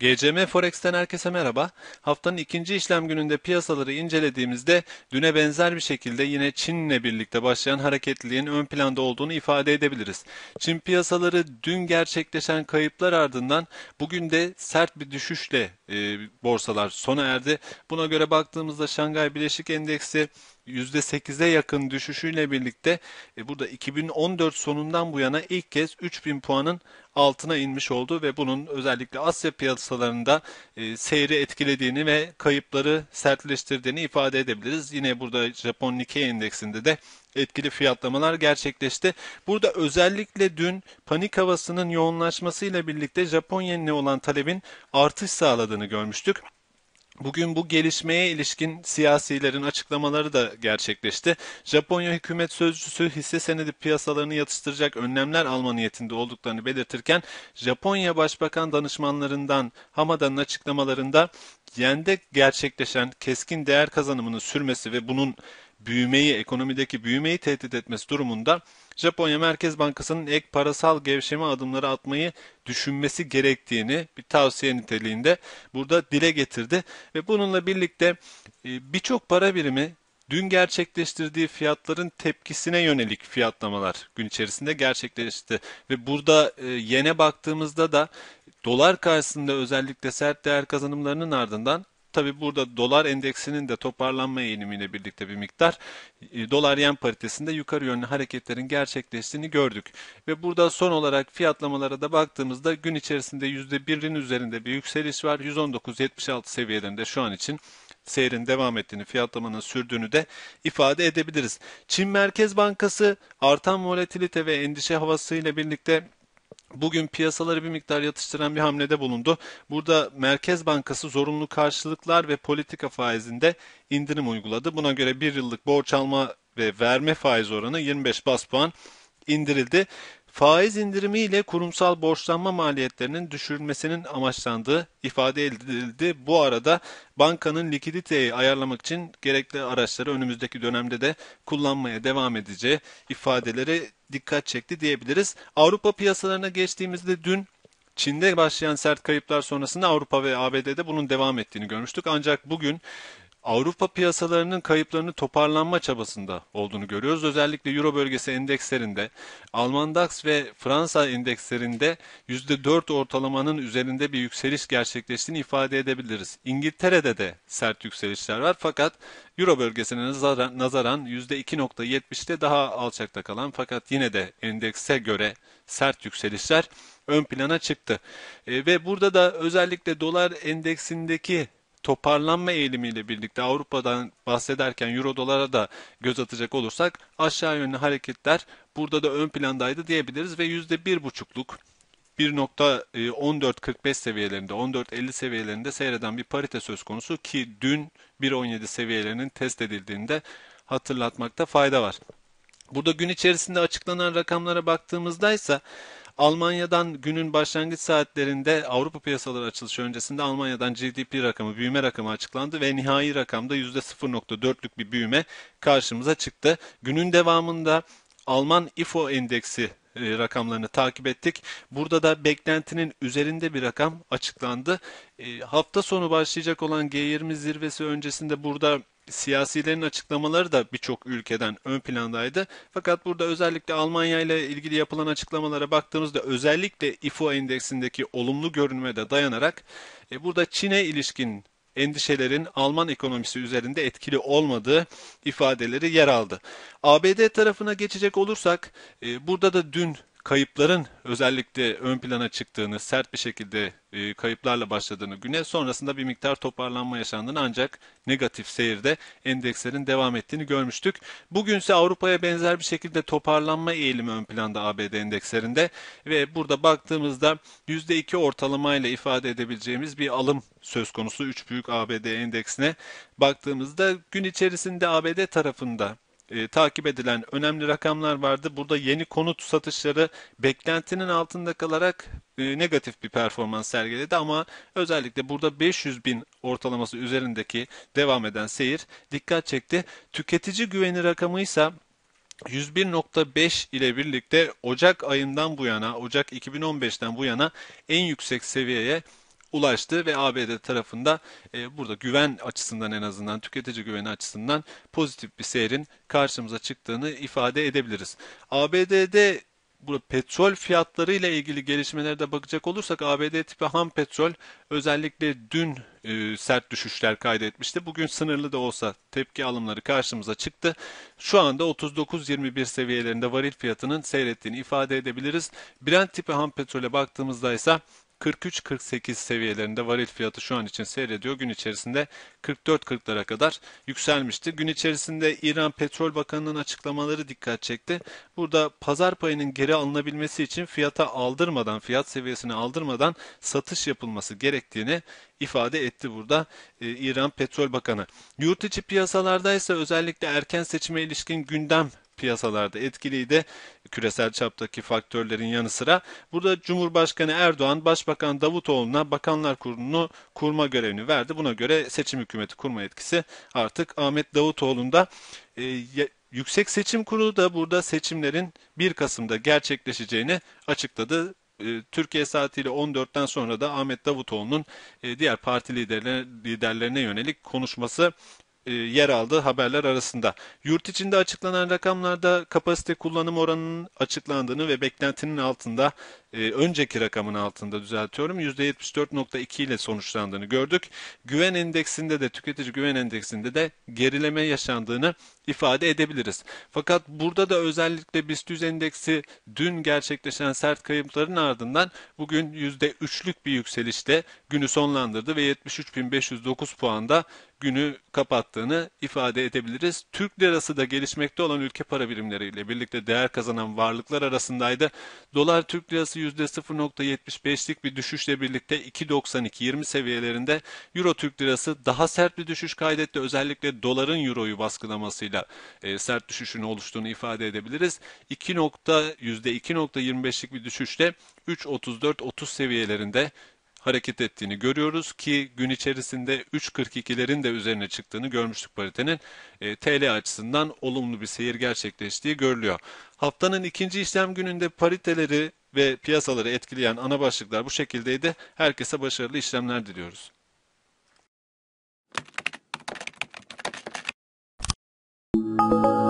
GCM Forex'ten herkese merhaba. Haftanın ikinci işlem gününde piyasaları incelediğimizde düne benzer bir şekilde yine Çin'le birlikte başlayan hareketliliğin ön planda olduğunu ifade edebiliriz. Çin piyasaları dün gerçekleşen kayıplar ardından bugün de sert bir düşüşle e, borsalar sona erdi. Buna göre baktığımızda Şangay Bileşik Endeksi %8'e yakın düşüşüyle birlikte e, burada 2014 sonundan bu yana ilk kez 3000 puanın altına inmiş oldu ve bunun özellikle Asya piyasalarında e, seyri etkilediğini ve kayıpları sertleştirdiğini ifade edebiliriz. Yine burada Japon Nikkei endeksinde de etkili fiyatlamalar gerçekleşti. Burada özellikle dün panik havasının yoğunlaşmasıyla birlikte Japon yenine olan talebin artış sağladığını görmüştük. Bugün bu gelişmeye ilişkin siyasilerin açıklamaları da gerçekleşti. Japonya hükümet sözcüsü hisse senedi piyasalarını yatıştıracak önlemler alma niyetinde olduklarını belirtirken Japonya Başbakan danışmanlarından Hamada'nın açıklamalarında yende gerçekleşen keskin değer kazanımının sürmesi ve bunun büyümeyi, ekonomideki büyümeyi tehdit etmesi durumunda Japonya Merkez Bankası'nın ek parasal gevşeme adımları atmayı düşünmesi gerektiğini bir tavsiye niteliğinde burada dile getirdi ve bununla birlikte e, birçok para birimi dün gerçekleştirdiği fiyatların tepkisine yönelik fiyatlamalar gün içerisinde gerçekleşti ve burada e, yene baktığımızda da dolar karşısında özellikle sert değer kazanımlarının ardından Tabi burada dolar endeksinin de toparlanma eğilimiyle birlikte bir miktar e, dolar yen paritesinde yukarı yönlü hareketlerin gerçekleştiğini gördük. Ve burada son olarak fiyatlamalara da baktığımızda gün içerisinde %1'in üzerinde bir yükseliş var. 119.76 seviyelerinde şu an için seyrin devam ettiğini, fiyatlamanın sürdüğünü de ifade edebiliriz. Çin Merkez Bankası artan volatilite ve endişe havasıyla birlikte bugün piyasaları bir miktar yatıştıran bir hamlede bulundu. Burada Merkez Bankası zorunlu karşılıklar ve politika faizinde indirim uyguladı. Buna göre bir yıllık borç alma ve verme faiz oranı 25 bas puan indirildi faiz indirimiyle kurumsal borçlanma maliyetlerinin düşürülmesinin amaçlandığı ifade edildi. Bu arada bankanın likiditeyi ayarlamak için gerekli araçları önümüzdeki dönemde de kullanmaya devam edeceği ifadeleri dikkat çekti diyebiliriz. Avrupa piyasalarına geçtiğimizde dün Çin'de başlayan sert kayıplar sonrasında Avrupa ve ABD'de bunun devam ettiğini görmüştük. Ancak bugün Avrupa piyasalarının kayıplarını toparlanma çabasında olduğunu görüyoruz. Özellikle Euro bölgesi endekslerinde, Alman DAX ve Fransa endekslerinde %4 ortalamanın üzerinde bir yükseliş gerçekleştiğini ifade edebiliriz. İngiltere'de de sert yükselişler var fakat Euro bölgesine nazaran, nazaran %2.70'te daha alçakta kalan fakat yine de endekse göre sert yükselişler ön plana çıktı. E, ve burada da özellikle dolar endeksindeki toparlanma eğilimiyle birlikte Avrupa'dan bahsederken Euro dolara da göz atacak olursak aşağı yönlü hareketler burada da ön plandaydı diyebiliriz ve %1,5'luk 1.1445 seviyelerinde 14.50 seviyelerinde seyreden bir parite söz konusu ki dün 1.17 seviyelerinin test edildiğinde hatırlatmakta fayda var. Burada gün içerisinde açıklanan rakamlara baktığımızda ise Almanya'dan günün başlangıç saatlerinde Avrupa piyasaları açılışı öncesinde Almanya'dan GDP rakamı, büyüme rakamı açıklandı ve nihai rakamda %0.4'lük bir büyüme karşımıza çıktı. Günün devamında Alman IFO endeksi e, rakamlarını takip ettik. Burada da beklentinin üzerinde bir rakam açıklandı. E, hafta sonu başlayacak olan G20 zirvesi öncesinde burada siyasilerin açıklamaları da birçok ülkeden ön plandaydı. Fakat burada özellikle Almanya ile ilgili yapılan açıklamalara baktığımızda özellikle IFO endeksindeki olumlu de dayanarak e, burada Çin'e ilişkin endişelerin Alman ekonomisi üzerinde etkili olmadığı ifadeleri yer aldı. ABD tarafına geçecek olursak e, burada da dün kayıpların özellikle ön plana çıktığını, sert bir şekilde e, kayıplarla başladığını güne sonrasında bir miktar toparlanma yaşandığını ancak negatif seyirde endekslerin devam ettiğini görmüştük. Bugün ise Avrupa'ya benzer bir şekilde toparlanma eğilimi ön planda ABD endekslerinde ve burada baktığımızda %2 ortalamayla ifade edebileceğimiz bir alım söz konusu 3 büyük ABD endeksine baktığımızda gün içerisinde ABD tarafında e, takip edilen önemli rakamlar vardı. Burada yeni konut satışları beklentinin altında kalarak e, negatif bir performans sergiledi ama özellikle burada 500 bin ortalaması üzerindeki devam eden seyir dikkat çekti. Tüketici güveni rakamı ise 101.5 ile birlikte Ocak ayından bu yana, Ocak 2015'ten bu yana en yüksek seviyeye ulaştı ve ABD tarafında e, burada güven açısından en azından tüketici güveni açısından pozitif bir seyrin karşımıza çıktığını ifade edebiliriz. ABD'de burada petrol fiyatları ile ilgili gelişmelere de bakacak olursak ABD tipi ham petrol özellikle dün e, sert düşüşler kaydetmişti. Bugün sınırlı da olsa tepki alımları karşımıza çıktı. Şu anda 39.21 seviyelerinde varil fiyatının seyrettiğini ifade edebiliriz. Brent tipi ham petrole baktığımızda ise 43-48 seviyelerinde varil fiyatı şu an için seyrediyor. Gün içerisinde 44-40'lara kadar yükselmişti. Gün içerisinde İran Petrol Bakanı'nın açıklamaları dikkat çekti. Burada pazar payının geri alınabilmesi için fiyata aldırmadan, fiyat seviyesini aldırmadan satış yapılması gerektiğini ifade etti burada e, İran Petrol Bakanı. Yurt içi piyasalarda ise özellikle erken seçime ilişkin gündem piyasalarda etkiliydi. Küresel çaptaki faktörlerin yanı sıra burada Cumhurbaşkanı Erdoğan Başbakan Davutoğlu'na Bakanlar Kurulu'nu kurma görevini verdi. Buna göre seçim hükümeti kurma etkisi artık Ahmet Davutoğlu'nda e, Yüksek Seçim Kurulu da burada seçimlerin 1 Kasım'da gerçekleşeceğini açıkladı. E, Türkiye saatiyle 14'ten sonra da Ahmet Davutoğlu'nun e, diğer parti liderlerine, liderlerine yönelik konuşması e, yer aldı haberler arasında. Yurt içinde açıklanan rakamlarda kapasite kullanım oranının açıklandığını ve beklentinin altında e, önceki rakamın altında düzeltiyorum %74.2 ile sonuçlandığını gördük. Güven endeksinde de tüketici güven endeksinde de gerileme yaşandığını ifade edebiliriz. Fakat burada da özellikle BIST 100 endeksi dün gerçekleşen sert kayıpların ardından bugün %3'lük bir yükselişte günü sonlandırdı ve 73.509 puanda günü kapattığını ifade edebiliriz. Türk lirası da gelişmekte olan ülke para birimleriyle birlikte değer kazanan varlıklar arasındaydı. Dolar Türk lirası %0.75'lik bir düşüşle birlikte 2.92.20 seviyelerinde. Euro Türk lirası daha sert bir düşüş kaydetti. Özellikle doların euroyu baskılamasıyla e, sert düşüşün oluştuğunu ifade edebiliriz. 2. %2.25'lik bir düşüşle 3.34.30 seviyelerinde hareket ettiğini görüyoruz ki gün içerisinde 3.42'lerin de üzerine çıktığını görmüştük paritenin. E, TL açısından olumlu bir seyir gerçekleştiği görülüyor. Haftanın ikinci işlem gününde pariteleri ve piyasaları etkileyen ana başlıklar bu şekildeydi. Herkese başarılı işlemler diliyoruz. Müzik